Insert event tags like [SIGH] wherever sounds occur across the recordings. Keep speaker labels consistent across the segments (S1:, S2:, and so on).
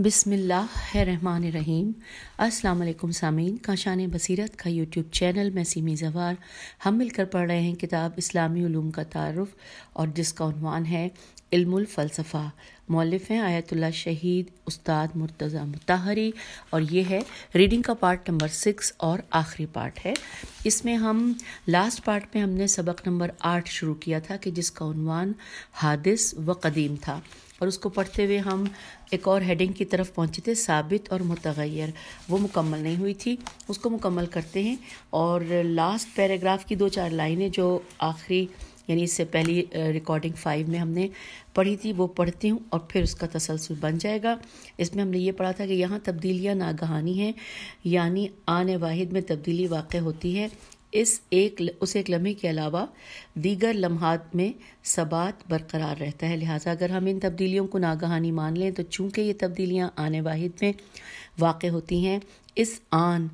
S1: रहीम अस्सलाम सामीन काशान बसीरत का यूट्यूब चैनल में सीमी जवार हम मिलकर पढ़ रहे हैं किताब इस्लामी ूम का तारफ़ और जिसका उनवान है इल्मुलफ़लसफ़ा मौलफ हैं आयतुल्ला शहीद उस्ताद मुर्तज़ा मुताहरी और ये है रीडिंग का पार्ट नंबर सिक्स और आखिरी पार्ट है इसमें हम लास्ट पार्ट में हमने सबक नंबर आठ शुरू किया था कि जिसका उनवान हादिस व कदीम था और उसको पढ़ते हुए हम एक और हेडिंग की तरफ पहुँचे थे साबित और मुतगैर वो मुकम्मल नहीं हुई थी उसको मुकम्मल करते हैं और लास्ट पैराग्राफ की दो चार लाइनें जो आखिरी यानी इससे पहली रिकॉर्डिंग फाइव में हमने पढ़ी थी वो पढ़ती हूँ और फिर उसका तसलसल बन जाएगा इसमें हमने ये पढ़ा था कि यहाँ तब्दीलियाँ नागहानी हैं यानी आने वाहिद में तब्दीली वाक़ होती है इस एक उस एक लम्हे के अलावा दीगर लम्हात में सबात बरकरार रहता है लिहाजा अगर हम इन तब्दीलियों को नागहानी मान लें तो चूँकि ये तब्दीलियाँ आने वाहिद में वाक़ होती हैं इस आन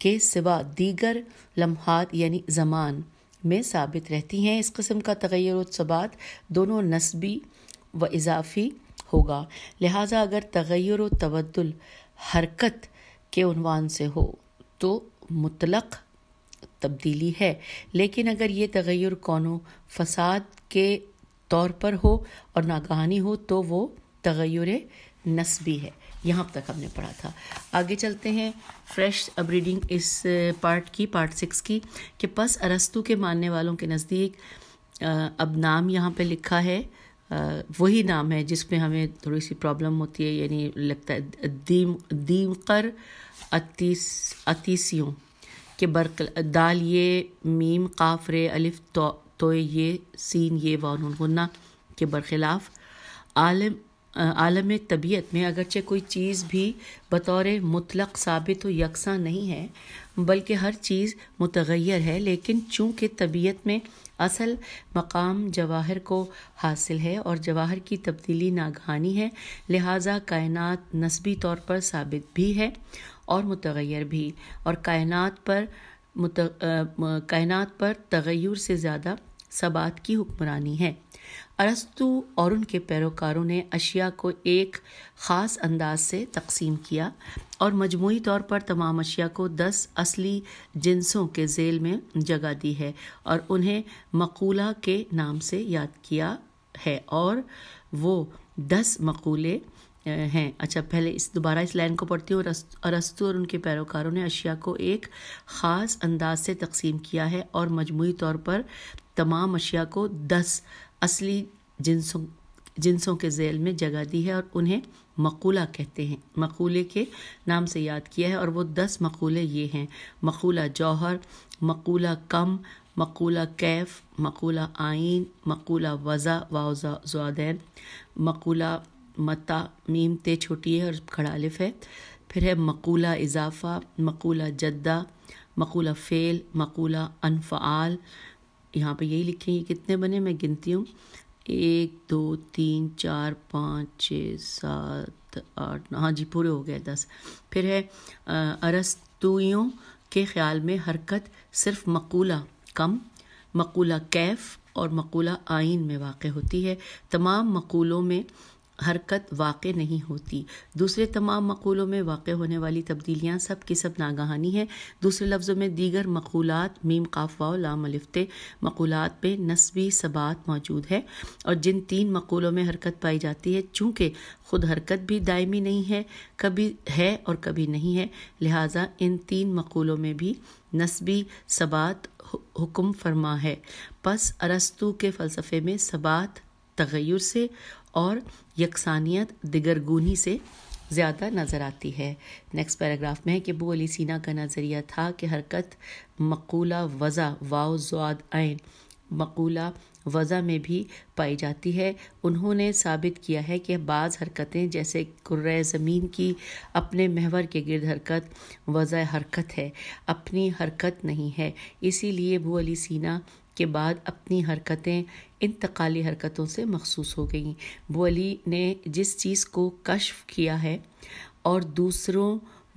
S1: के सिवा दीगर लम्हात यानी ज़मान में साबित रहती हैं इस कस्म का तगैर सबात दोनों नस्बी व इजाफी होगा लिहाजा अगर तगैर तबदल हरकत के उनवान से हो तो मुतलक़ तब्दीली है लेकिन अगर ये तगैर कौनो फसाद के तौर पर हो और नागहानी हो तो वो तगैर नस्बी है यहाँ तक हमने पढ़ा था आगे चलते हैं फ्रेश अब रीडिंग इस पार्ट की पार्ट सिक्स की कि पस अरस्तु के मानने वालों के नज़दीक अब नाम यहाँ पे लिखा है वही नाम है जिसमें हमें थोड़ी सी प्रॉब्लम होती है यानी लगता है दीम दीमकर अतीस अतीसियों कि बरक दाल ये मीम काफ अलिफ तो तो ये सीन ये वान गुन्ना के बरखिलाफ़ आलम आलम तबीयत में अगरचे कोई चीज़ भी बतौर मुतलक साबित व यकसा नहीं है बल्कि हर चीज़ मुतगैर है लेकिन चूँकि तबीयत में असल मकाम जवाहर को हासिल है और जवाहर की तब्दीली नागहानी है लिहाजा कायनात नस्बी तौर पर साबित भी है और मुतगैर भी और कायनात पर कायनात पर तगैर से ज़्यादा सबात की हुक्मरानी है अरस्तु और उनके पैरोकारों ने अशिया को एक ख़ास अंदाज से तकसीम किया और मजमू तौर पर तमाम अशिया को दस असली जिनसों के जेल में जगह दी है और उन्हें मकूला के नाम से याद किया है और वो दस मकूले हैं अच्छा पहले इस दोबारा इस लाइन को पढ़ती हूँ अरस्तु और उनके पैरोकारों ने अशिया को एक ख़ास अंदाज से तकसीम किया है और मजमू तौर पर तमाम अशिया को दस असली जिनसों जिनसों के जेल में जगह दी है और उन्हें मकूला कहते हैं मकूले के नाम से याद किया है और वो दस मकूले ये हैं मकूला जौहर मकूला कम मकूला कैफ मकूला आइन मकूला वज़ा वाउजा जुआदैन मकूला मता मीम ते छोटी है और खड़ालिफ है फिर है मकूला इजाफ़ा मकूला जद्दा मकूला फ़ेल मकूला अनफ़ाल यहाँ पे यही लिखे हैं कितने बने मैं गिनती हूँ एक दो तीन चार पाँच छः सात आठ हाँ जी पूरे हो गए दस फिर है अरस्तुओं के ख्याल में हरकत सिर्फ मकूला कम मकूला कैफ और मकूला आइन में वाक़ होती है तमाम मकूलों में हरकत वाक़ नहीं होती दूसरे तमाम मकूलों में वाक़ होने वाली तब्दीलियाँ सब की सब नागहानी हैं दूसरे लफ्ज़ों में दीगर मकूलत मीम काफवा लाम मकूलत मकूलात में नस्बी सबात मौजूद है और जिन तीन मकूलों में हरकत पाई जाती है चूँकि खुद हरकत भी दायमी नहीं है कभी है और कभी नहीं है लिहाजा इन तीन मकूलों में भी नस्बी सबात हुक्म फरमा है पस अरस्तु के फ़लसफ़े में सबात तगैर से और यकसानियत दिगरगुनी से ज़्यादा नज़र आती है नेक्स्ट पैराग्राफ में है कि अबू अली सीना का नज़रिया था कि हरकत मकूला वज़ा वाव जवाद आन मकूला वज़ा में भी पाई जाती है उन्होंने साबित किया है कि बाज़ हरकतें जैसे कुर्र ज़मीन की अपने महवर के गिरद हरकत वज़ा हरकत है अपनी हरकत नहीं है इसीलिए अबू अली सीना के बाद अपनी हरकतें इंतकाली हरकतों से मखसूस हो गई वो अली ने जिस चीज़ को कशफ किया है और दूसरों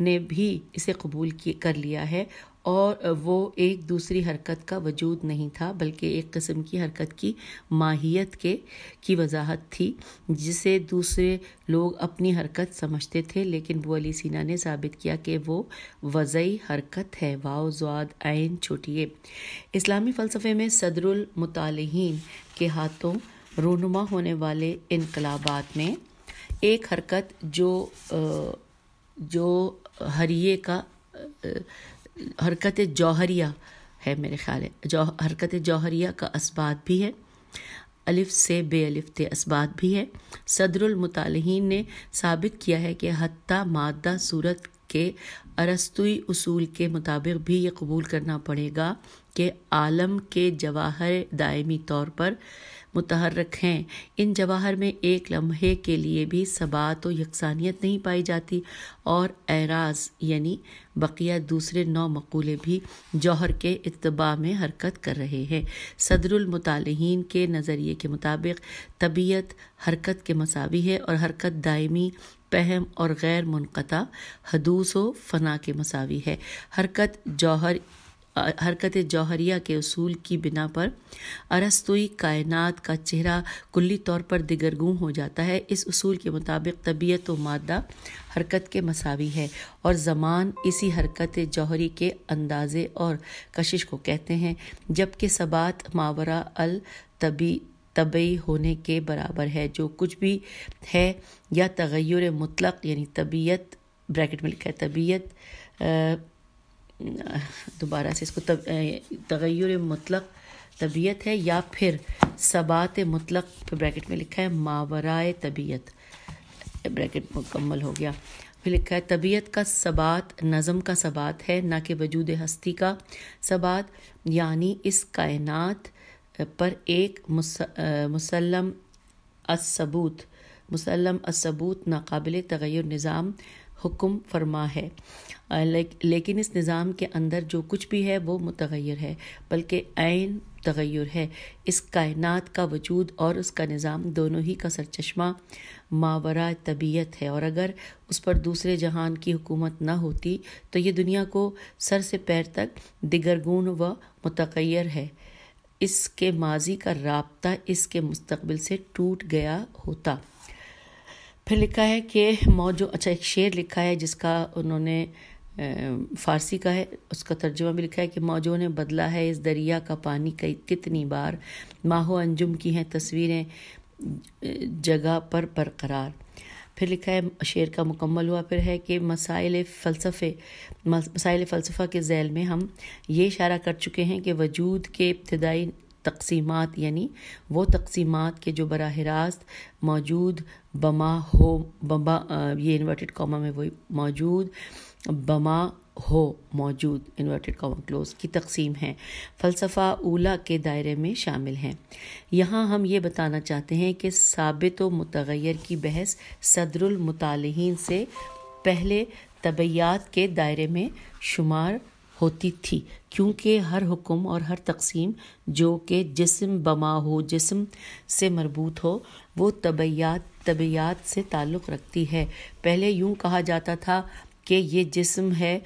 S1: ने भी इसे कबूल कर लिया है और वो एक दूसरी हरकत का वजूद नहीं था बल्कि एक किस्म की हरकत की माहियत के की वजाहत थी जिसे दूसरे लोग अपनी हरकत समझते थे लेकिन वो अली सीना ने साबित किया कि वो वज़ई हरकत है वाओ जवाद आयन छोटिए इस्लामी फ़लसफ़े में सदरुल मुतालहीन के हाथों रोनुमा होने वाले इनकलाबात में एक हरकत जो जो हरिए का हरकत जौहरिया है मेरे ख्याल है हरकत जौहरिया का इस्बात भी है अलिफ से बेअलिफ अलिफ ते भी है सदरमतालहन ने साबित किया है कि हती मादा सूरत के अरस्तुई उसूल के मुताबिक भी ये कबूल करना पड़ेगा कि आलम के जवाहर दायमी तौर पर मुतहरक हैं इन जवाहर में एक लम्हे के लिए भी सबात तो व यकसानियत नहीं पाई जाती और एराज यानी बकिया दूसरे नौ मकूले भी जौहर के इतबा में हरकत कर रहे हैं सदरमतालहन के नज़रिए के मुताबिक तबीयत हरकत के मसावी है और हरकत दायमी पहम और गैर मुनक़ा हदूस व फ़ना के मसावी है हरकत जौहर हरकत जौहरिया के असूल की बिना पर अरस्तुई कायनात का चेहरा कुल्ली तौर पर दिगरगू हो जाता है इस असूल के मुताबिक तबीयत व मादा हरकत के मसावी है और ज़मान इसी हरकत जौहरी के अंदाज़े और कशिश को कहते हैं जबकि सबात मावरा अल तबी तबई होने के बराबर है जो कुछ भी है या तगैर मुतलक यानी तबीयत ब्रैकेट में लिखा है तबीयत दोबारा से इसको तब तगैर मतलब तबीयत है या फिर सबात मतलब फिर ब्रैकेट में लिखा है मावराए तबीयत ब्रैकेट मुकम्मल हो गया फिर लिखा है तबीयत का सबात नज़म का सबात है ना कि वजूद हस्ती का सबात यानी इस कायनात पर एक मुसलम असबूत मुसलम असबूत नाकबिल तगैर निज़ाम हुक्म फरमा है लेकिन इस निज़ाम के अंदर जो कुछ भी है वो मतगैर है बल्कि आन तगैर है इस कायनात का वजूद और उसका निज़ाम दोनों ही का सरचश्मा मावरा तबीयत है और अगर उस पर दूसरे जहान की हुकूमत ना होती तो ये दुनिया को सर से पैर तक दिगरगुन व मतगैर है इसके माजी का रबता इसके मुस्तबिल से टूट गया होता फिर लिखा है कि मौजो अच्छा एक शेर लिखा है जिसका उन्होंने फ़ारसी का है उसका तर्जुमा भी लिखा है कि मौजों ने बदला है इस दरिया का पानी कई कितनी बार माहो अंजुम की हैं तस्वीरें जगह पर बरकरार फिर लिखा है शेर का मुकम्मल हुआ फिर है कि मसाइल फ़लसफ़े मसाइल फ़लसफ़ा के जैल में हम ये इशारा कर चुके हैं कि वजूद के इब्तदाई तकसीमात यानी वो तकसीमात के जो बरह रास्त मौजूद बमा हो बमा ये इन्वर्टेड कॉमा में वही मौजूद बमा हो मौजूद इन्वर्टेड कॉमन क्लोज की तकसीम है फ़लसफ़ा ऊला के दायरे में शामिल हैं यहाँ हम ये बताना चाहते हैं कि साबित व मतगैर की बहस सदरमतालहन से पहले तबैयात के दायरे में शुमार होती थी क्योंकि हर हुक्म और हर तकसीम जो कि जिसम बमा हो जिसम से मरबूत हो वो तबैयात तबैयात से ताल्लुक़ रखती है पहले यूँ कहा जाता था कि ये जिसम है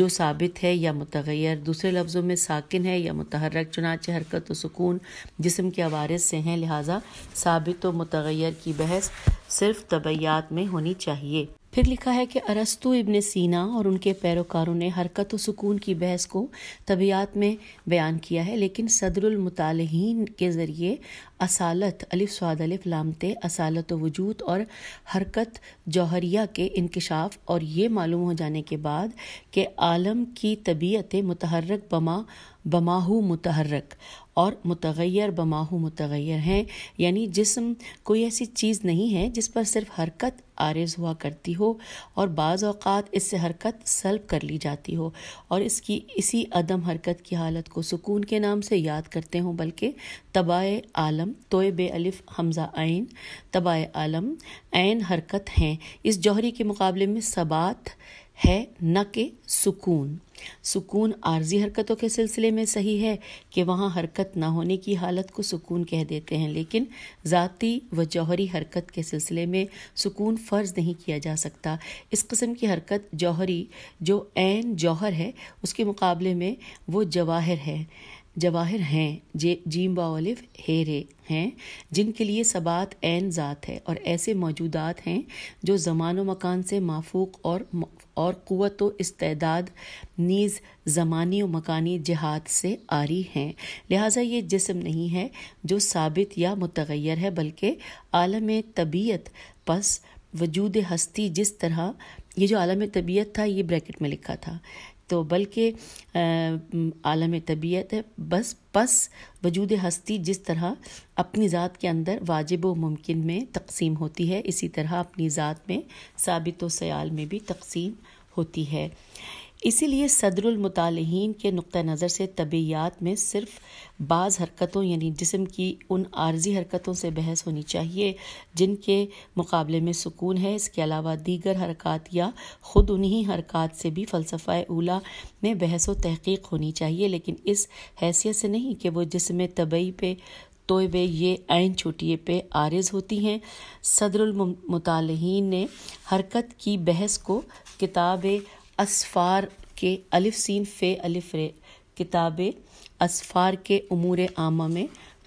S1: जो साबित है या मतगैर दूसरे लफ्ज़ों में साकिन है या मतहरक चुनाच हरकत व सुकून जिसम के अवारस से हैं लिहाजा साबित व मतगैर की बहस सिर्फ तबैयात में होनी चाहिए फिर लिखा है कि अरस्तु इब्न सीना और उनके पैरोकारों ने हरकत व सुकून की बहस को तबियात में बयान किया है लेकिन सदरुल मुतालहीन के ज़रिए असालत अलिफ स्वाद अलिफ लामते असालत वजूद और हरकत जौहरिया के इंकशाफ और ये मालूम हो जाने के बाद कि आलम की तबीयत मुतहरक बमा बमाहू मुतहरक और मुतगैर बमाहू मुतगैर हैं यानी जिसम कोई ऐसी चीज़ नहीं है जिस पर सिर्फ हरकत आरज हुआ करती हो और बाज़ अवत इससे हरकत सल्ब कर ली जाती हो और इसकी इसी अदम हरकत की हालत को सुकून के नाम से याद करते हों बल्कि तबाह आलम तोय बेअलिफ़ हमज़ा आन तबाह आलम आन हरकत हैं इस जौहरी के मुकाबले में सबात है न के सुकून सुकून आर्जी हरकतों के सिलसिले में सही है कि वहाँ हरकत ना होने की हालत को सुकून कह देते हैं लेकिन ज़ाती व जौहरी हरकत के सिलसिले में सुकून फ़र्ज नहीं किया जा सकता इस कस्म की हरकत जौहरी जो ऐन जौहर है उसके मुकाबले में वो जवाहर है जवाहिर हैं जे जीम बालिफ हेरे हैं जिनके लिए सबात एन ज़ात है और ऐसे मौजूदात हैं जो ज़मान व मकान से माफूक और और क़वत व इस्तेदाद नीज़ ज़मानी व मकानी जहाद से आरी हैं लिहाजा ये जिसम नहीं है जो साबित या मतगैर है बल्कि आलम तबीयत पस वजूद हस्ती जिस तरह ये जो आलम तबीयत था ये ब्रैकेट में लिखा था तो बल्कि आलम तबीयत है बस बस वजूद हस्ती जिस तरह अपनी ज़ात के अंदर वाजिब व मुमकिन में तकसीम होती है इसी तरह अपनी ज़ात में साबित व सयाल में भी तकसीम होती है इसीलिए सदरुलमतालहन के नुक़ नज़र से तबीयात में सिर्फ बाज़ हरकतों यानी जिसम की उन आर्जी हरकतों से बहस होनी चाहिए जिनके मुकाबले में सुकून है इसके अलावा दीगर हरकत या ख़ुद उन्हीं हरकत से भी फ़लसफ़ा उला में बहस व तहकीक होनी चाहिए लेकिन इस हैसियत से नहीं कि वह जिसम तबई पे तोयब ये आन छोटिए पे आरज होती हैं सदरुलमतालहन ने हरकत की बहस को किताब असफ़ार के अलिफ सीन फ़े अलिफ रे किताब असफ़ार के उमूर आमा में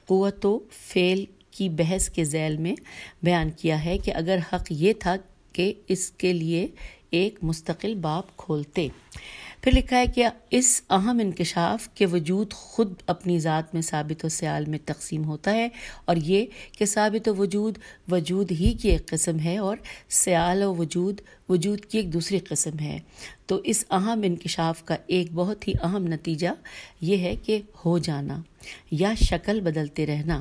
S1: क़वत फ़ेल की बहस के जैल में बयान किया है कि अगर हक़ ये था कि इसके लिए एक मुस्तकिल बाप खोलते फिर लिखा है कि इस अहम इनकशाफ के वजूद ख़ुद अपनी ज़ात में साबित व सयाल में तकसीम होता है और ये कि साबित वजूद वजूद ही की एक कस्म है और सयाल व वजूद वजूद की एक दूसरी कस्म है तो इस अहम इंकशाफ का एक बहुत ही अहम नतीजा ये है कि हो जाना या शक्ल बदलते रहना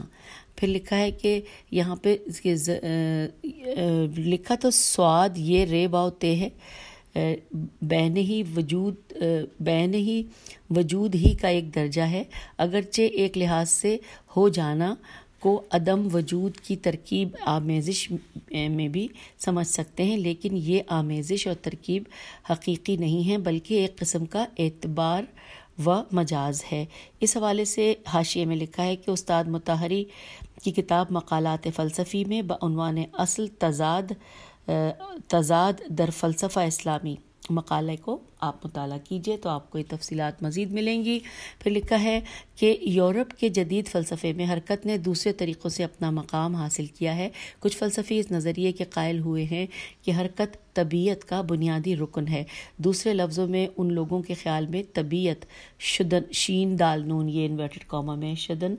S1: फिर लिखा है कि यहाँ पर इसके लिखा तो स्वाद ये रे बावते है बहन ही वजूद बहन ही वजूद ही का एक दर्जा है अगरचे एक लिहाज से हो जाना को अदम वजूद की तरकीब आमेज़िश में भी समझ सकते हैं लेकिन ये आमेज़िश और तरकीब हकीकी नहीं है बल्कि एक कस्म का एतबार व मजाज है इस हवाले से हाशिए में लिखा है कि उस्ताद मतहरी की किताब मकालत फ़लसफ़ी में बनवान असल तजाद तजाद दर फ़लसफ़ा इस्लामी मकाले को आप मुताल कीजिए तो आपको ये तफसीत मज़ीद मिलेंगी फिर लिखा है कि यूरोप के जदीद फ़लसफ़े में हरकत ने दूसरे तरीक़ों से अपना मकाम हासिल किया है कुछ फलसफ़े इस नज़रिए के कायल हुए हैं कि हरकत तबीयत का बुनियादी रुकन है दूसरे लफ्ज़ों में उन लोगों के ख्याल में तबीयत शुदन शीन दाल नून ये इन्वर्टेड कॉमा में शदन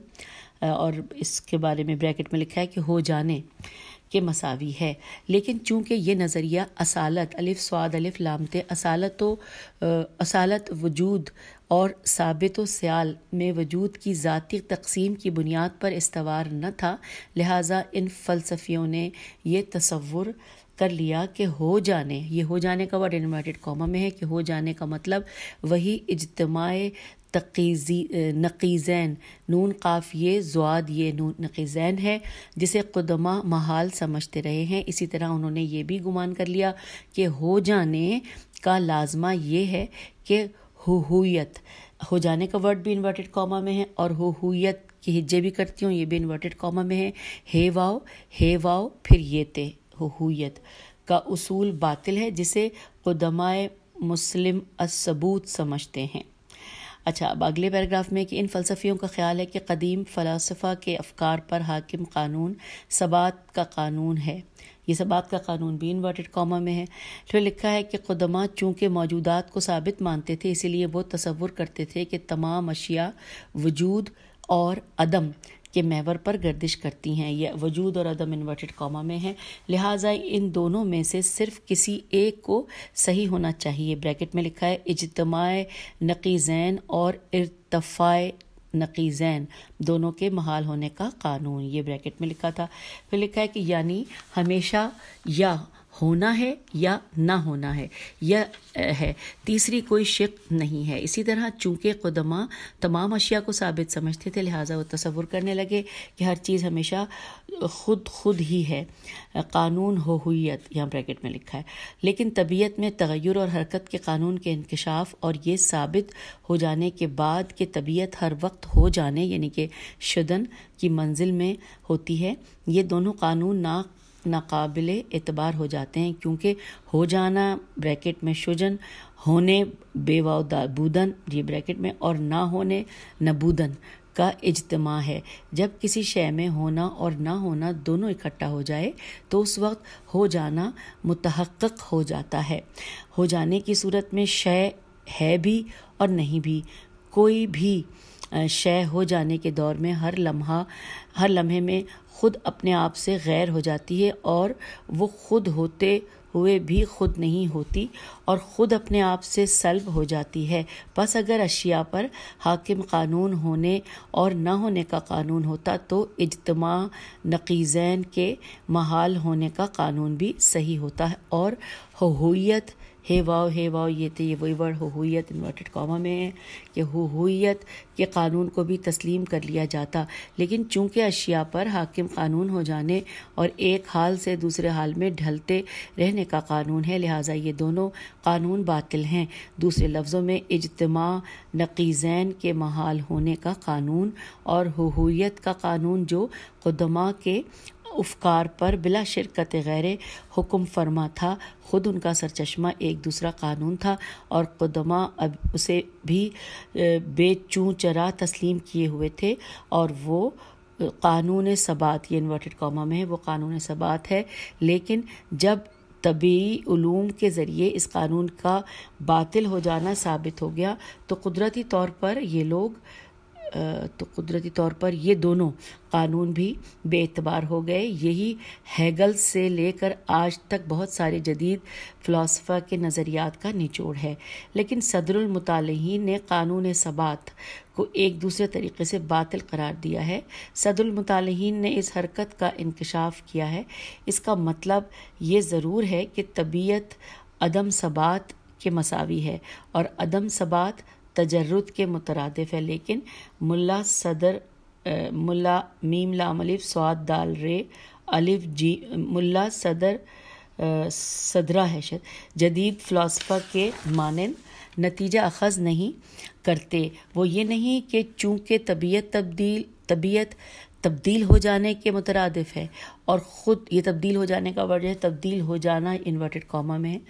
S1: और इसके बारे में ब्रैकेट में लिखा है कि हो जाने के मसावी है लेकिन चूंकि ये नज़रिया असालत अलिफ स्वाद अलिफ लामते असालत तो असालत वजूद और साबित सयाल में वजूद की ज़ाती तकसीम की बुनियाद पर इस्तवार न था लिहाजा इन फ़लसफ़ियों ने यह तस्वुर कर लिया कि हो जाने ये हो जाने का वर्ड इन्वर्टेड कॉमा में है कि हो जाने का मतलब वही इजतमाए तकीज़ी नकीज़ैन नून काफ ये जवाद ये नून नकीज़ैन है जिसे कदमा महाल समझते रहे हैं इसी तरह उन्होंने ये भी गुमान कर लिया कि हो जाने का लाजमा ये है कि हुहुयत हो जाने का वर्ड भी इन्वर्टेड कॉमा में है और हुहुयत की हिज्जे भी करती हूँ ये भी इन्वर्टेड कॉमा में है हे वाओ हे वाओ फिर ये ते हुयत का उसूल बातिल है जिसे कदमाय मुस्लिम असबूत समझते हैं अच्छा अब अगले पैराग्राफ में कि इन फ़लसफ़ियों का ख्याल है कि कदीम फ़लासफ़ा के अफकार पर हाकिम कानून सबात का कानून है ये सबात का कानून भी इन्वर्टेड कॉमा में है फिर लिखा है कि कदमा चूँकि मौजूदात को साबित मानते थे इसीलिए वो तस्वुर करते थे कि तमाम अशिया वजूद और अदम के मेवर पर गर्दिश करती हैं यह वजूद और अदम इन्वर्टेड कॉमा में है लिहाजा इन दोनों में से सिर्फ किसी एक को सही होना चाहिए ब्रैकेट में लिखा है इजतमाय नकीज़ैन और इरतफ़ा नकीज़ैन दोनों के महाल होने का कानून ये ब्रैकेट में लिखा था फिर लिखा है कि यानी हमेशा या होना है या ना होना है यह है तीसरी कोई शिक नहीं है इसी तरह चूँकि कदमा तमाम अशिया को साबित समझते थे लिहाजा वो तस्वुर करने लगे कि हर चीज़ हमेशा खुद खुद ही है कानून हो हुईत यहाँ ब्रैकेट में लिखा है लेकिन तबीयत में तगैर और हरकत के कानून के इंकशाफ और ये साबित हो जाने के बाद कि तबीयत हर वक्त हो जाने यानी कि शदन की मंजिल में होती है ये दोनों कानून ना नाकबिल एतबार हो जाते हैं क्योंकि हो जाना ब्रैकेट में शुजन होने बेवाबूदन ये ब्रैकेट में और ना होने नबूदन का इजतमा है जब किसी शय में होना और ना होना दोनों इकट्ठा हो जाए तो उस वक्त हो जाना मुतहक़ हो जाता है हो जाने की सूरत में शय है भी और नहीं भी कोई भी शय हो जाने के दौर में हर लम्हा हर लम्हे में खुद अपने आप से गैर हो जाती है और वो खुद होते हुए भी खुद नहीं होती और ख़ुद अपने आप से सल्ब हो जाती है बस अगर अशिया पर हाकिम कानून होने और न होने का कानून होता तो इजतमा नकीज़ैन के महाल होने का कानून भी सही होता है और हहुयत हे वाव हे वाव ये तो ये वही वर्ड हुहुयत इन्वर्टेड कॉमा में है कि हुहुयत के कानून को भी तस्लीम कर लिया जाता लेकिन चूंकि अशिया पर हाकिम कानून हो जाने और एक हाल से दूसरे हाल में ढलते रहने का कानून है लिहाजा ये दोनों कानून बातिल हैं दूसरे लफ्ज़ों में इजतमा नकीजैन के महाल होने का कानून और हुहुयत का कानून जो खुदमा के उफकार पर बिला शिरकत गैर हुक्म फरमा था खुद उनका सरचश्मा एक दूसरा कानून था और कदमा अब उसे भी बेचू चरा तस्लीम किए हुए थे और वो कानून सबात ये इन्वर्टेड कॉमा में है वो कानून सबात है लेकिन जब तबी के ज़रिए इस कानून का बातिल हो जाना साबित हो गया तो कुदरती तौर पर ये लोग तो कुदरती तौर पर ये दोनों कानून भी बेतबार हो गए यही हैगल से लेकर आज तक बहुत सारे जदीद फ़िलासफ़ा के नज़रियात का निचोड़ है लेकिन सदरमतालहीन ने कानून सबात को एक दूसरे तरीके से बातिल करार दिया है सदरमतालहीन ने इस हरकत का इंकशाफ किया है इसका मतलब ये ज़रूर है कि तबीयत अदम सबात के मसावी है और अदम सबात तजर्रद के मुतरदफ है लेकिन मुला सदर मुला मीम लाम अलिफ स्वाद दाल रे अलिफ जी मुला सदर आ, सदरा है शायद जदीद फ़िलासफ़ा के मानन नतीजा अखज़ नहीं करते वो ये नहीं कि चूँकि तबीयत तब्दील तबीयत तब्दील हो जाने के मुतरदफ है और ख़ुद ये तब्दील हो जाने का वजह तब्दील हो जाना इन्वर्टेड कॉमा में है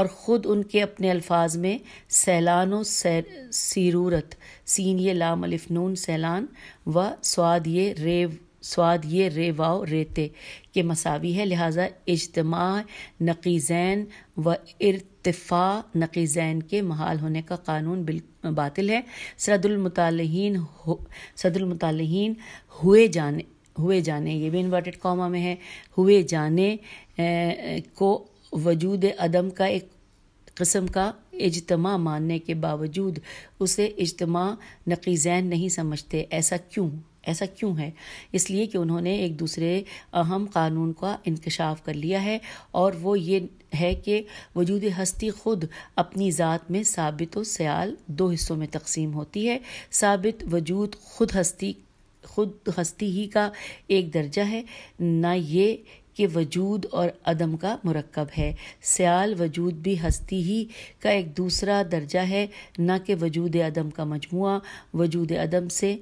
S1: और ख़ुद उनके अपने अल्फाज में सैलान सैर सीरूरत सीन ये लाम अलिफ नून सैलान व स्वाद ये रे स्वाद ये रे वाव रेते के मसावी है लिहाजा इजतमा नकीज़ैन व इरतफ़ा नकीज़ैन के महाल होने का कानून बिल्कुल बातिल है सदुलमतालहीन हो सदुलमतालहीन हुए जाने हुए जाने ये भी इन्वर्टेड कॉमा में है हुए जाने को वजूद अदम का एक कस्म का इजतमा मानने के बावजूद उसे इजतमा नकीजैन नहीं समझते ऐसा क्यों ऐसा क्यों है इसलिए कि उन्होंने एक दूसरे अहम कानून का इंकशाफ कर लिया है और वो ये है कि वजूद हस्ती खुद अपनी ज़ात में सबित व सयाल दो हिस्सों में तकसीम होती है सबित वजूद खुद हस्ती खुद हस्ती ही का एक दर्जा है ना ये कि वजूद और अदम का मरकब है सयाल वजूद भी हस्ती ही का एक दूसरा दर्जा है न कि वजूद अदम का मजमु वजूद अदम से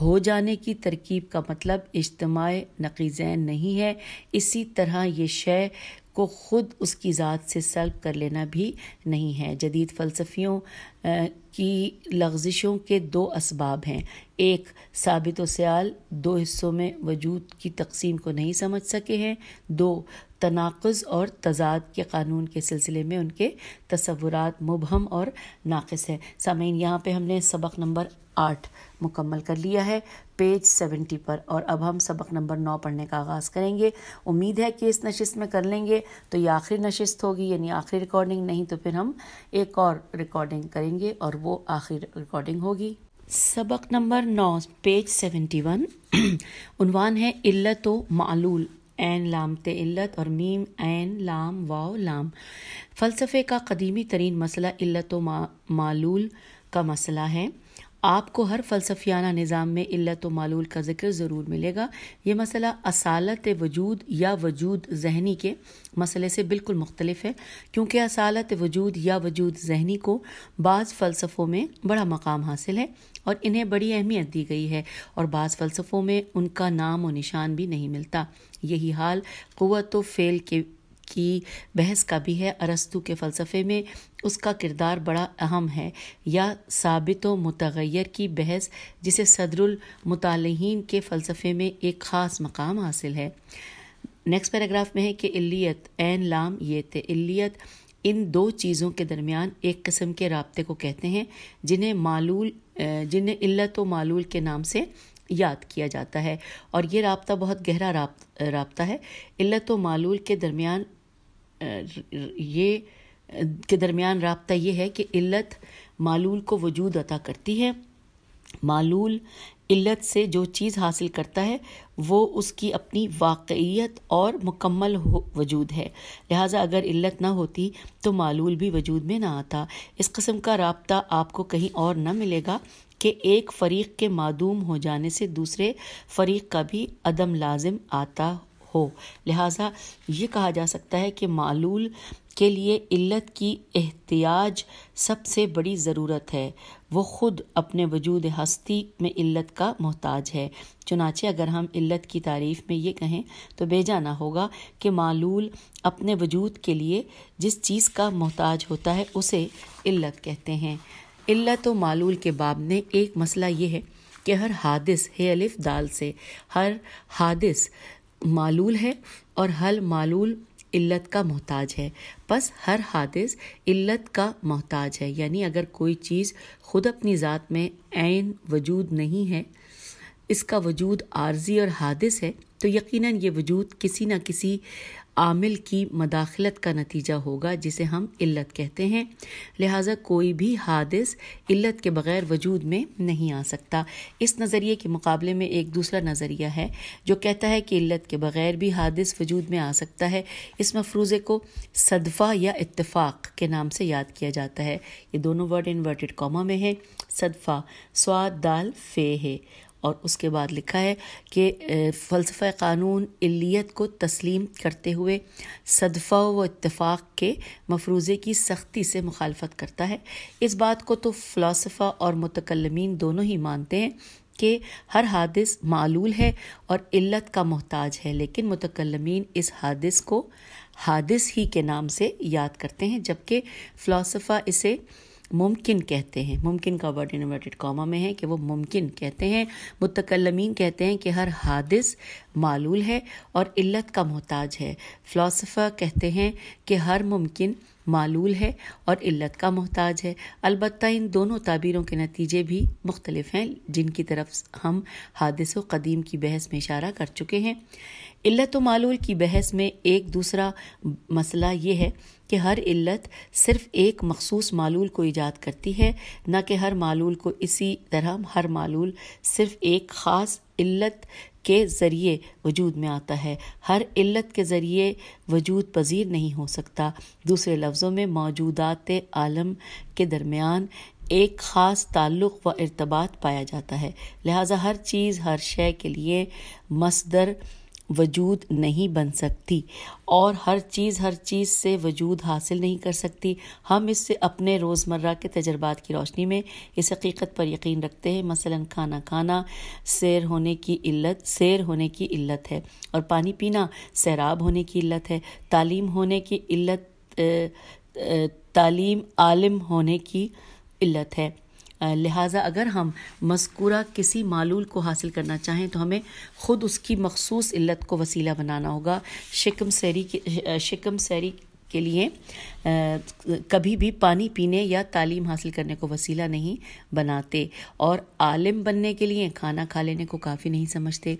S1: हो जाने की तरकीब का मतलब इज्तमाय नकीजैन नहीं है इसी तरह ये शय को ख़ुद उसकी ज़ात से सल्ब कर लेना भी नहीं है जदीद फ़लसफ़ियों की लफ्जिशों के दो इसबाब हैं एक साबित सयाल दो हिस्सों में वजूद की तकसीम को नहीं समझ सके हैं दो तनाक़ और तजाद के कानून के सिलसिले में उनके तस्वुरात मुबहम और नाकस हैं सामीन यहाँ पर हमने सबक नंबर आठ मुकम्मल कर लिया है पेज सेवेंटी पर और अब हम सबक नंबर नौ पढ़ने का आगाज़ करेंगे उम्मीद है कि इस नशिस्त में कर लेंगे तो ये आखिरी नशिस्त होगी यानी आखिरी रिकॉर्डिंग नहीं तो फिर हम एक और रिकॉर्डिंग करेंगे और वो आखिरी रिकॉर्डिंग होगी सबक नंबर नौ पेज सेवेंटी वन [CLEARS THROAT] उनवान है इल्लत व मालूल एन लाम ते इल्लत और मीम एन लाम वाओ लाम फ़लसफ़े का कदीमी तरीन मसला इल्लत व मालूल का मसला है आपको हर फलसफियाना निज़ाम में इल्लत व मालूल का जिक्र ज़रूर मिलेगा ये मसला असालत वजूद या वजूद जहनी के मसले से बिल्कुल मुख्तलिफ है क्योंकि असालत वजूद या वजूद जहनी को बाज़ फ़लसफ़ों में बड़ा मकाम हासिल है और इन्हें बड़ी अहमियत दी गई है और बाज़ फ़लसफ़ों में उनका नाम और निशान भी नहीं मिलता यही हाल क़वत फ़ेल के की बहस का भी है अरस्तु के फ़लसफ़े में उसका किरदार बड़ा अहम है या साबित व मतगैर की बहस जिसे सदरुल मुतालहीन के फ़लसफ़े में एक ख़ास मकाम हासिल है नेक्स्ट पैराग्राफ में है कि इलियत एन लाम ये थे इलियत इन दो चीज़ों के दरमियान एक किस्म के रबते को कहते हैं जिन्हें मालूल जिन्हें इल्लत व मालूल के नाम से याद किया जाता है और ये रबता बहुत गहरा रबता है इल्लत व मालूल के दरमियान ये के दरमियान रबता यह है कि इल्लत मालूल को वजूद अता करती है मालूल इल्लत से जो चीज़ हासिल करता है वो उसकी अपनी वाकईत और मुकम्मल हो वजूद है लिहाजा अगर इल्लत ना होती तो मालूल भी वजूद में ना आता इस कस्म का रबता आपको कहीं और ना मिलेगा कि एक फ़रीक़ के मदूम हो जाने से दूसरे फ़रीक़ का भी अदम लाजिम आता हो लिहाजा ये कहा जा सकता है कि मालूल के लिए इल्लत की एहतियाज सबसे बड़ी ज़रूरत है वो ख़ुद अपने वजूद हस्ती में इल्लत का मोहताज है चुनाचे अगर हम इल्लत की तारीफ़ में ये कहें तो बेजाना होगा कि मालूल अपने वजूद के लिए जिस चीज़ का मोहताज होता है उसे इल्लत कहते हैं इल्लत व मालूल के बाब में एक मसला ये है कि हर हादिस है अलिफ दाल से हर हादिस मालूल है और हल मालूल इल्लत का मोहताज है बस हर हादिस इल्लत का मोहताज है यानी अगर कोई चीज़ खुद अपनी ज़ात में ऐन वजूद नहीं है इसका वजूद आर्जी और हादिस है तो यकीनन ये वजूद किसी न किसी आमिल की मदाखलत का नतीजा होगा जिसे हम इल्लत कहते हैं लिहाजा कोई भी हादिस इल्लत के बगैर वजूद में नहीं आ सकता इस नज़रिए के मुकाबले में एक दूसरा नज़रिया है जो कहता है कि इल्लत के बगैर भी हादिस वजूद में आ सकता है इस मफरूज़े को सदफ़ा या इतफ़ाक़ के नाम से याद किया जाता है ये दोनों वर्ड इन्वर्टेड कॉमा में है सदफ़ा स्वाद दाल फे है और उसके बाद लिखा है कि फ़लसफ़ क़ानून इलियत को तस्लीम करते हुए सदफ़ा व इतफ़ाक़ के मफरूज़े की सख्ती से मुखालफत करता है इस बात को तो फ़लासफ़ा और मतकलमीन दोनों ही मानते हैं कि हर हादिस मालूल है और इल्लत का मोहताज है लेकिन मतकलमीन इस हादिस को हादिस ही के नाम से याद करते हैं जबकि फ़लासफ़ा इसे मुमकिन कहते हैं मुमकिन का वर्ड इनवर्टेड कॉमा में है कि वो मुमकिन कहते हैं मुतकलमीन कहते हैं कि हर हादिस मालूल है और इल्लत का मोहताज है फ़लासफ़ा कहते हैं कि हर मुमकिन मालूल है और इल्लत का मोहताज है अलबत् इन दोनों ताबीरों के नतीजे भी मुख्तलिफ हैं जिनकी तरफ हम हादिस कदीम की बहस में इशारा कर चुके हैं इल्लत व मालूल की बहस में एक दूसरा मसला ये है कि हर इल्लत सिर्फ एक मखसूस मालूल को ईजाद करती है न कि हर मालूल को इसी तरह हर मालूल सिर्फ एक ख़ास इल्लत के ज़रिए वजूद में आता है हर इल्लत के ज़रिए वजूद पजीर नहीं हो सकता दूसरे लफ्ज़ों में मौजूदात आलम के दरमियान एक ख़ास ताल्लुक़ व इरतबात पाया जाता है लिहाजा हर चीज़ हर शय के लिए मसदर वजूद नहीं बन सकती और हर चीज़ हर चीज़ से वजूद हासिल नहीं कर सकती हम इससे अपने रोज़मर्रा के तजर्बात की रोशनी में इस हकीकत पर यकीन रखते हैं मसलन खाना खाना सैर होने की इल्लत सैर होने की इल्लत है और पानी पीना सैराब होने की इल्लत है तालीम होने की इल्लत तालीम आलिम होने की इल्लत है लिहाजा अगर हम मस्कूरा किसी मालूल को हासिल करना चाहें तो हमें ख़ुद उसकी मखसूस इल्लत को वसीला बनाना होगा शिकम सैरी की शिकम सैरी के लिए कभी भी पानी पीने या तालीम हासिल करने को वसीला नहीं बनाते और आलिम बनने के लिए खाना खा लेने को काफ़ी नहीं समझते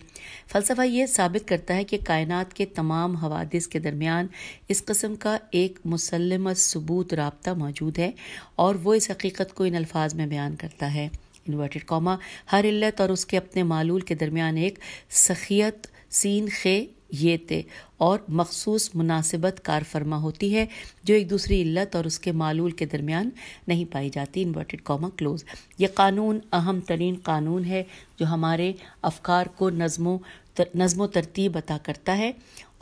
S1: फ़लसफ़ा यह साबित करता है कि कायनात के तमाम हवादिस के दरमियान इस कस्म का एक मुसलम सबूत रबता मौजूद है और वो इस हकीकत को इन अल्फाज में बयान करता है इन्वर्टेड कॉमा हर इल्लत और उसके अपने मालूल के दरमियान एक सखियत सीन खे ये ते और मखसूस मुनासिबत कार फरमा होती है जो एक दूसरी इल्लत और उसके मालूल के दरमियान नहीं पाई जाती इन्वर्टेड कॉमा क्लोज ये कानून अहम तरीन कानून है जो हमारे अफकार को नज़मों तर, नज़म तरतीब अता करता है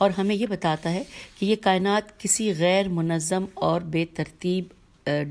S1: और हमें यह बताता है कि यह कायनात किसी गैर मुनज़म और बेतरतीब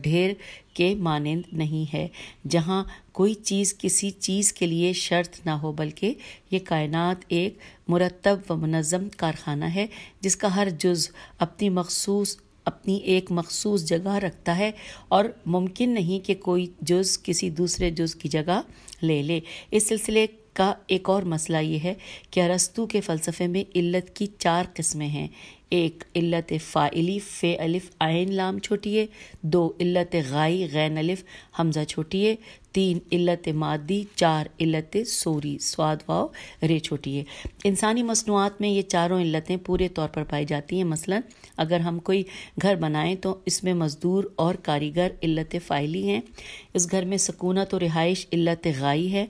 S1: ढेर के मानंद नहीं है जहाँ कोई चीज़ किसी चीज़ के लिए शर्त ना हो बल्कि ये कायनात एक मुरतब व मनज़म कारखाना है जिसका हर जुज़ अपनी मखसूस अपनी एक मखसूस जगह रखता है और मुमकिन नहीं कि कोई जुज़ किसी दूसरे जुज़ की जगह ले ले इस सिलसिले का एक और मसला ये है कि अरस्तु के फ़लसफ़े में इल्लत की चार किस्में हैं एक इल्लत फ़ाइली फ़े अलिफ आयन लाम छोटिए दो इल्लत गाई गैन अलिफ हमज़ा छोटिए तीन इल्लत मादी चार इल्लत सोरी स्वाद वाव रे छोटिए इंसानी मसनूआत में ये चारों इल्लतें पूरे तौर पर पाई जाती हैं मसलन अगर हम कोई घर बनाएं तो इसमें मज़दूर और कारीगर इल्लत फ़ाइली हैं इस घर में सकूनत और रिहाइश इल्लत गाई है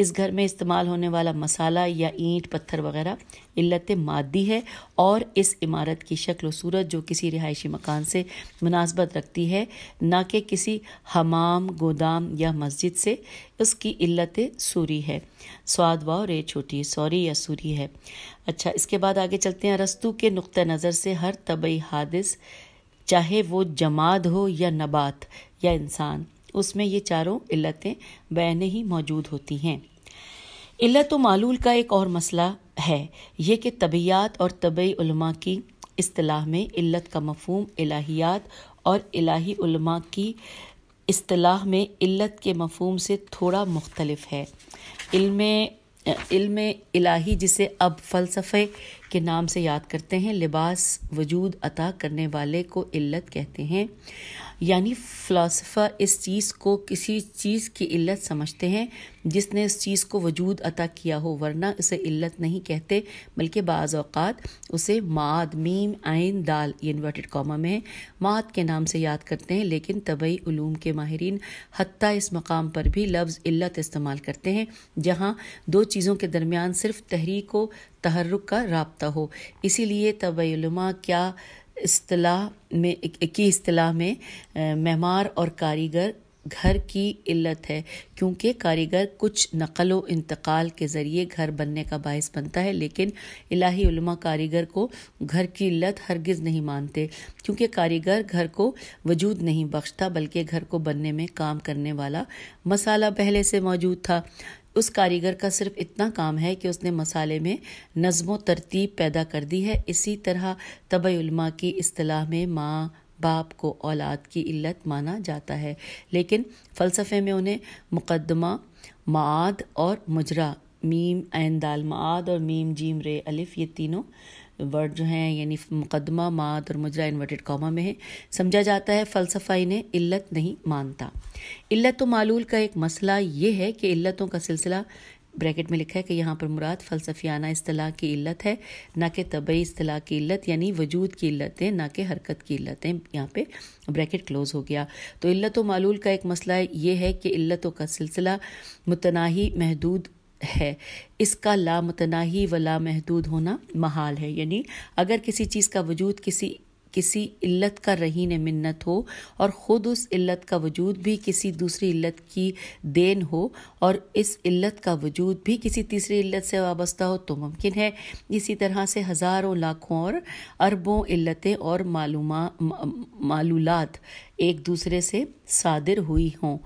S1: इस घर में इस्तेमाल होने वाला मसाला या ईंट पत्थर वगैरह इल्लत मादी है और इस इमा इमारत की शक्ल सूरत जो किसी रिहायशी मकान से मुनासबत रखती है न कि किसी हमाम गोदाम या मस्जिद से उसकी इल्लत सूरी है स्वाद वाव रे छोटी सॉरी या सूरी है अच्छा इसके बाद आगे चलते हैं रस्तु के नुक़ नज़र से हर तबई हादिस चाहे वो जमात हो या नबात या इंसान उसमें ये चारों इल्लतें बैन ही मौजूद होती हैं इल्लत मालूल का एक और मसला है ये कि तबियात और तबी उलमा की अतलाह में इल्लत का मफहम इलाहियात और इलाही उलमा की अतलाह में इल्लत के मफहम से थोड़ा मुख्तलफ है इल्म इल्म इलाही जिसे अब फ़लसफ़े के नाम से याद करते हैं लिबास वजूद अता करने वाले को इल्लत कहते हैं यानी फ़िलासफ़र इस चीज़ को किसी चीज़ की इल्लत समझते हैं जिसने इस चीज़ को वजूद अता किया हो वरना इसे इल्लत नहीं कहते बल्कि बाज़ उसे माद मीम आइन दाल ये इन्वर्टेड कॉमा में है माद के नाम से याद करते हैं लेकिन तबई ूम के माहरीन हती इस मकाम पर भी लफ्ज़ इल्लत इस्तेमाल करते हैं जहाँ दो चीज़ों के दरमियान सिर्फ तहरीक व तहरक का रबता हो इसीलिए तबी क्या अतलाह में की असलाह में मेमार और कारीगर घर की इल्लत है क्योंकि कारीगर कुछ नकल व इंतकाल के ज़रिए घर बनने का बायस बनता है लेकिन इलाही उलमा कारीगर को घर की इल्लत हरगिज़ नहीं मानते क्योंकि कारीगर घर को वजूद नहीं बख्शता बल्कि घर को बनने में काम करने वाला मसाला पहले से मौजूद था उस कारीगर का सिर्फ इतना काम है कि उसने मसाले में नज़मो तरतीब पैदा कर दी है इसी तरह तबा की असलाह में माँ बाप को औलाद की इल्लत माना जाता है लेकिन फ़लसफ़े में उन्हें मुकदमा माद और मुजरा मीम एन दाल माद और मीम जीम रे अलिफ ये तीनों वर्ड जो हैं यानी मुकदमा मात और मुजरा इन्वर्टेड कॉमा में है समझा जाता है फ़लसफ़ा इन्हें इल्लत नहीं मानता इल्लत तो मालूल का एक मसला ये है कि इल्लतों का सिलसिला ब्रैकेट में लिखा है कि यहाँ पर मुराद फ़लसफियाना असलाह की इल्लत है ना कि तबई असलाह की इल्लत यानी वजूद की इल्लतें ना कि हरकत की इल्लतें यहाँ पे ब्रैकेट क्लोज़ हो गया तो इल्लत मालूल का एक मसला ये है कि इल्लतों का सिलसिला मुतनाही महदूद है इसका लामतनाही व लामहदूद होना महाल है यानी अगर किसी चीज़ का वजूद किसी किसी इल्लत का रहीन मिन्नत हो और ख़ुद उस इल्लत का वजूद भी किसी दूसरी इल्लत की देन हो और इस इल्लत का वजूद भी किसी तीसरी इल्लत से वाबस्ता हो तो मुमकिन है इसी तरह से हज़ारों लाखों और अरबों इल्लतें और मालूमा मालूलात एक दूसरे से सादिर हुई हों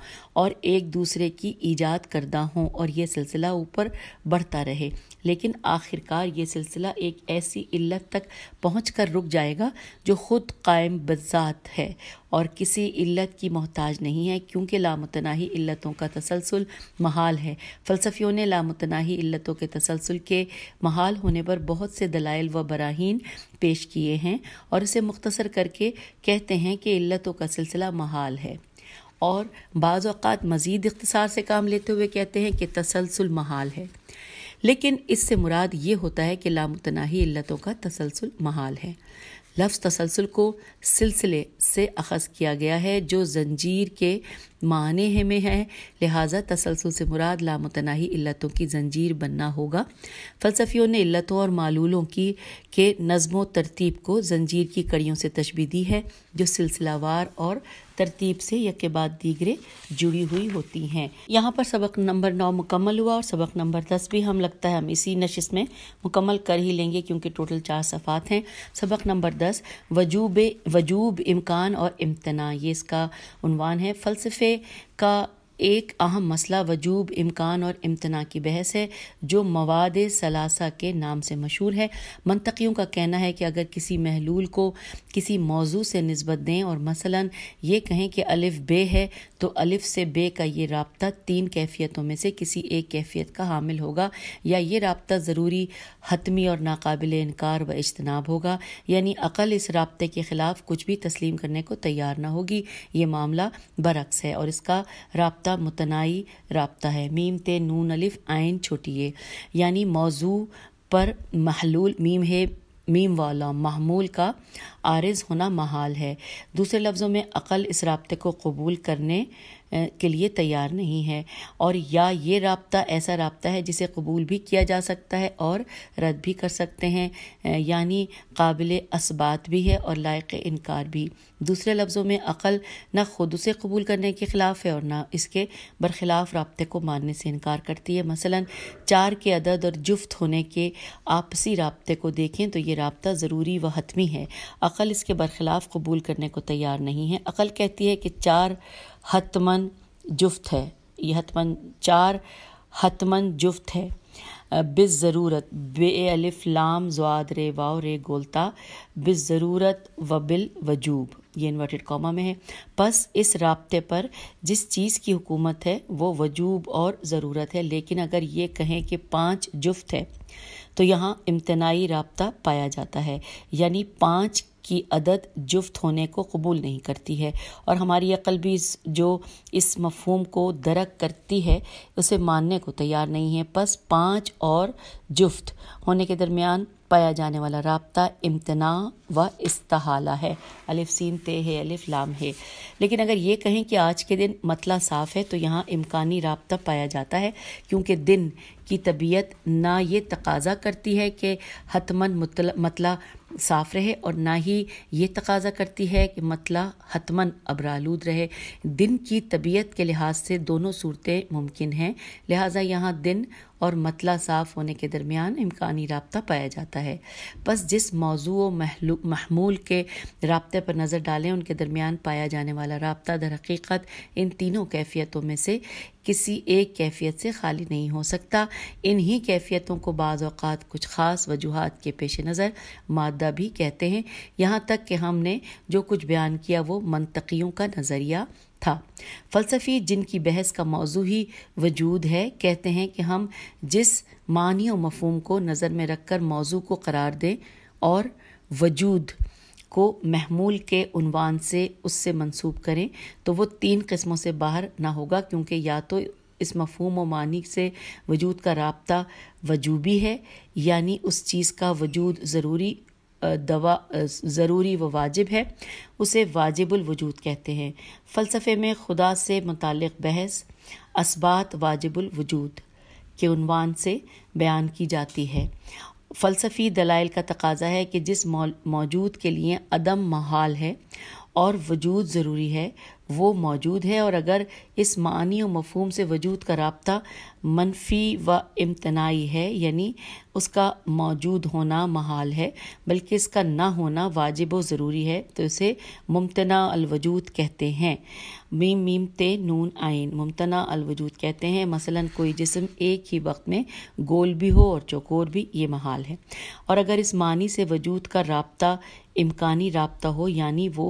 S1: और एक दूसरे की ईजाद करदा हों और यह सिलसिला ऊपर बढ़ता रहे लेकिन आखिरकार ये सिलसिला एक ऐसी इल्लत तक पहुँच कर रुक जाएगा जो ख़ुद कायम बजात है और किसी इल्लत की मोहताज नहीं है क्योंकि लामतनाही इल्लतों का तसलसल महाल है फ़लसफियों ने लामतनाही इल्लतों के तसलसल के महाल होने पर बहुत से दलाइल व बराहीन पेश किए हैं और इसे मुख्तसर करके कहते हैं कि इल्लतों का सिलसिला महाल है और बाज़ात मज़ीद इख्तसार से काम लेते हुए कहते हैं कि तसलसल महाल है लेकिन इससे मुराद ये होता है कि लामतनाही इल्लतों का तसलसल महाल है लफ्ज़ तसलसल को सिलसिले से अखज़ किया गया है जो जंजीर के माने में है लिहाजा तसलसल से मुराद लामतनाही इल्लतों की जंजीर बनना होगा फ़लसफियों ने इल्लतों और मालूलों की के नज़म तरतीब को जंजीर की कड़ियों से तशबी दी है जो सिलसिलावार और तरतीब से के बाद दीगरे जुड़ी हुई होती हैं यहाँ पर सबक नंबर नौ मुकम्मल हुआ और सबक नंबर दस भी हम लगता है हम इसी नशिस में मुकम्मल कर ही लेंगे क्योंकि टोटल चार सफ़ात हैं सबक नंबर दस वजूब वजूब इम्कान और इम्तना ये इसका उनवान है फ़लसफ़े का एक अहम मसला वजूब इम्कान और इम्तना की बहस है जो मवाद सलासा के नाम से मशहूर है मनतकियों का कहना है कि अगर किसी महलूल को किसी मौजू से नस्बत दें और मसलन ये कहें कि अलिफ बे है तो अलिफ से बे का ये रबता तीन कैफियतों में से किसी एक कैफियत का हामिल होगा या ये रबता ज़रूरी हतमी और नाकबिल इनकार व इजतनाब होगा यानी अकल इस रबते के ख़िलाफ़ कुछ भी तस्लीम करने को तैयार ना होगी ये मामला बरक्स है और इसका रबता का मुतनाई रबता है मीम ते नून अलिफ आयन छोटी है यानी मौजू पर महलूल मीम है मीम वाला महमूल का आरज होना महाल है दूसरे लफ्ज़ों में अक़ल इस रबते को कबूल करने के लिए तैयार नहीं है और या ये रबता ऐसा रबता है जिसे कबूल भी किया जा सकता है और रद्द भी कर सकते हैं यानी काबिल इसबात भी है और लायक इनकार भी दूसरे लफ्ज़ों में अक़ल ना खुद उसे कबूल करने के ख़िलाफ़ है और ना इसके बरखिलाफ़ रबते को मानने से इनकार करती है मसला चार के अदद और जुफ्त होने के आपसी रबते को देखें तो ये रबता ज़रूरी व हतमी है अक़ल इसके बरखिलाफ़ कबूल करने को तैयार नहीं है अक़ल कहती है कि चार हतमन जुफ्त है ये हतमन चार हतमन जुफ्त है बिस ज़रूरत बे अलिफ लाम जवाद रे वाव रे गोलता बिस ज़रूरत व बिल वजूब ये इन्वर्टेड कॉमा में है बस इस रबते पर जिस चीज़ की हुकूमत है वो वजूब और ज़रूरत है लेकिन अगर ये कहें कि पाँच जुफ्त है तो यहाँ इम्तनाई रबता पाया जाता है यानी पाँच की अदद जुफ्त होने को कबूल नहीं करती है और हमारी अकल भी इस जो इस मफहम को दरक करती है उसे मानने को तैयार नहीं है बस पाँच और जुफ्त होने के दरमियान पाया जाने वाला रबता इम्तना व इस्तहाला है अलिफ सीन ते है अलिफ लाम है लेकिन अगर ये कहें कि आज के दिन मतला साफ़ है तो यहाँ इम्कानी रबता पाया जाता है क्योंकि दिन की तबीयत ना ये तकाजा करती है कि हतमन मतला साफ रहे और ना ही ये तकाजा करती है कि मतला हतमन अबरालूद रहे दिन की तबीयत के लिहाज से दोनों सूरतें मुमकिन हैं लिहाजा यहाँ दिन और मतला साफ होने के दरमियान इम्कानी रबता पाया जाता है बस जिस मौजू महमूल के रबते पर नज़र डालें उनके दरमियान पाया जाने वाला रबता दरक़ीक़त इन तीनों कैफियतों में से किसी एक कैफियत से खाली नहीं हो सकता इन्हीं कैफियतों को बाज़ात कुछ ख़ास वजूहत के पेश नज़र मादा भी कहते हैं यहाँ तक कि हमने जो कुछ बयान किया वो मनतकियों का नज़रिया था फ़लसफ़ी जिनकी बहस का मौजू ही वजूद है कहते हैं कि हम जिस मानी और मफहम को नज़र में रख कर मौजू को करार दें और वजूद को महमूल के उनवान से उससे मंसूब करें तो वो तीन कस्मों से बाहर ना होगा क्योंकि या तो इस मफहम व मानी से वजूद का रबता वजूबी है यानी उस चीज़ का वजूद ज़रूरी दवा ज़रूरी व वाजिब है उसे वाजिबुल वजूद कहते हैं फ़लसफ़े में खुदा से मुतक़ बहस इसबात वाजिबुल वजूद के उनवान से बयान की जाती है फ़लसफ़ी दलाइल का तकाजा है कि जिस मौजूद के लिए अदम महाल है और वजूद ज़रूरी है वो मौजूद है और अगर इस मानी और मफहूम से वजूद का रबता मनफी व इम्तनाई है यानी उसका मौजूद होना महाल है बल्कि इसका ना होना वाजिब व ज़रूरी है तो इसे मुमतना अलवजूद कहते हैं मीम मीम ते नून आइन मुमतना अलवजूद कहते हैं मसलन कोई जिसम एक ही वक्त में गोल भी हो और चौकोर भी ये महाल है और अगर इस मानी से वजूद का रबता इम्कानी रबता हो यानी वो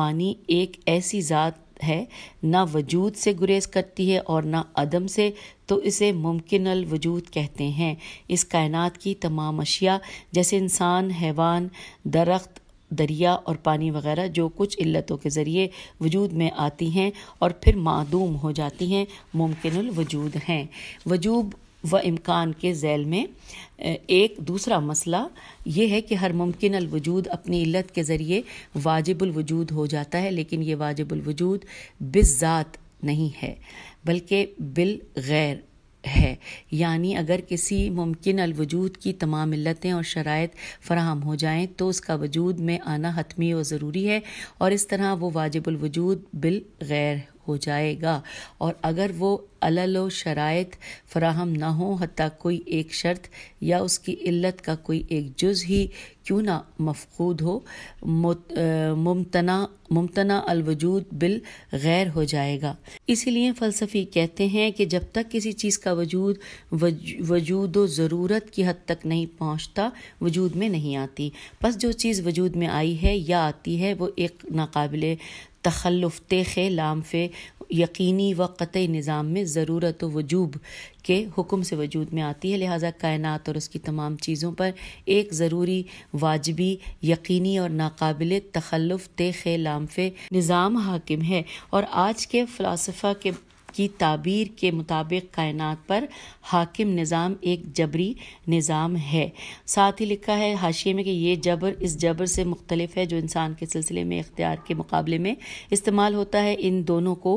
S1: मानी एक ऐसी ज़ात है ना वजूद से गुरेज करती है और ना अदम से तो इसे मुमकिन वजूद कहते हैं इस कायनात की तमाम अशिया जैसे इंसान हैवान दरख्त दरिया और पानी वगैरह जो कुछ इल्लतों के ज़रिए वजूद में आती हैं और फिर मादूम हो जाती हैं मुमकिन वजूद हैं वजूब व इम्कान के जैल में एक दूसरा मसला ये है कि हर मुमकिन अलवजूद अपनी इल्लत के ज़रिए वाजिबुलवजूद हो जाता है लेकिन ये वाजिबुलवजूद बिज़ात नहीं है बल्कि बिल गैर है यानी अगर किसी मुमकिन अलवजूद की तमाम इल्लतें और शराइ फ़राहम हो जाएं तो उसका वजूद में आना हतमी और ज़रूरी है और इस तरह वो वाजिबुलवजूद बिल गैर हो जाएगा और अगर वो अलल व शरात फ़राहम ना हो हती कोई एक शर्त या उसकी इल्लत का कोई एक जुज़ ही क्यों ना मफकूद हो मुमतना मुमतना अलवजूद बिल गैर हो जाएगा इसीलिए फ़लसफ़ी कहते हैं कि जब तक किसी चीज़ का वजूद वजूद ज़रूरत की हद तक नहीं पहुँचता वजूद में नहीं आती बस जो चीज़ वजूद में आई है या आती है वो एक नाकबिल तखलफ तेख लामफे यकीनी व क़तई निज़ाम में ज़रूरत वजूब के हुक्म से वजूद में आती है लिहाजा कायनात और उसकी तमाम चीज़ों पर एक ज़रूरी वाजबी यकीनी और नाकबिल तखलफ तख लामफ निज़ाम हाकिम है और आज के फ़लासफ़ा के की ताबीर के मुताबिक कायनात पर हाकिम निज़ाम एक जबरी निज़ाम है साथ ही लिखा है हाशिए में कि यह जबर इस जबर से मुख्तलिफ है जो इंसान के सिलसिले में इख्तियार के मुकाबले में इस्तेमाल होता है इन दोनों को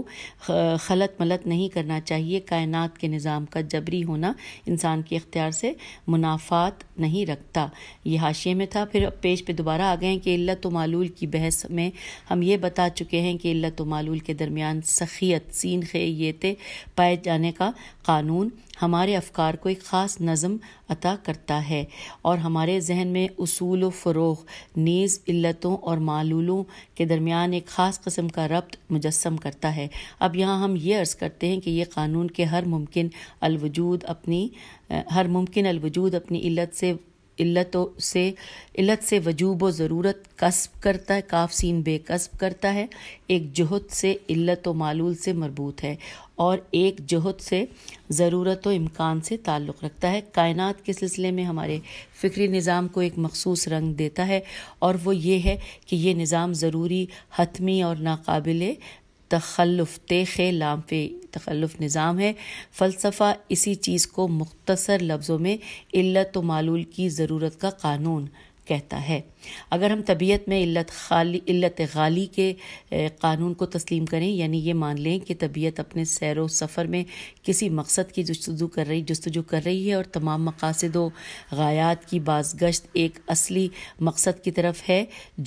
S1: खलत मलत नहीं करना चाहिए कायनात के निज़ाम का जबरी होना इंसान के इख्तियार से मुनाफात नहीं रखता यह हाशिए में था फिर पेज पे दोबारा आ गए हैं कि इल्लत व मालूल की बहस में हम ये बता चुके हैं कि इल्लत व मालूल के दरमियान सखियत सीन खे ये तरबियतें पाए जाने का कानून हमारे अफकार को एक ख़ास नज़म अता करता है और हमारे जहन में असूल व फ़रोग नीज़ इल्लतों और मालूलों के दरमियान एक ख़ास कस्म का रब्त मुजस्म करता है अब यहाँ हम ये अर्ज़ करते हैं कि ये कानून के हर मुमकिन अलवजूद अपनी हर मुमकिन अलवजूद अपनी इल्लत से इल्लतों से इल्लत से वजूब व ज़रूरत कस्ब करता है काफ सीन बेकस्ब करता है एक जहद से इल्लत व मालूल से मरबूत है और एक जहद से ज़रूरत व इम्कान से ताल्लुक़ रखता है कायनात के सिलसिले में हमारे फ़िक्री निज़ाम को एक मखसूस रंग देता है और वो ये है कि ये निज़ाम ज़रूरी हतमी और नाकबिल तखलफ तेखे लाम पे निज़ाम है फ़लसफ़ा इसी चीज़ को मुख्तसर लफ्ज़ों में इल्लत मालूल की ज़रूरत का कानून कहता है अगर हम तबीयत में इल्लत खाली इल्लत गाली के कानून को तस्लीम करें यानी ये मान लें कि तबीयत अपने सैर व सफ़र में किसी मकसद की जस्तजू कर रही जस्तजू कर रही है और तमाम मकासद व गायात की बाजगश्त एक असली मकसद की तरफ है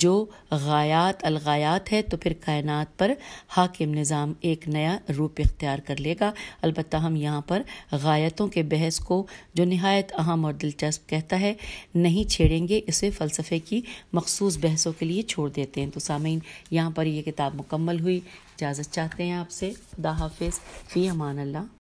S1: जो गायात अलगायात है तो फिर कायनात पर हाकिम निज़ाम एक नया रूप इख्तियार कर लेगा अलबत् हम यहाँ पर गायतों के बहस को जो नहायत अहम और दिलचस्प कहता है नहीं छेड़ेंगे इसे फ़लसफ़े की मखसूस बहसों के लिए छोड़ देते हैं तो सामीन यहाँ पर यह किताब मुकम्मल हुई इजाज़त चाहते हैं आपसे खुदा हाफिज़ फ़ी अमान अल्लाह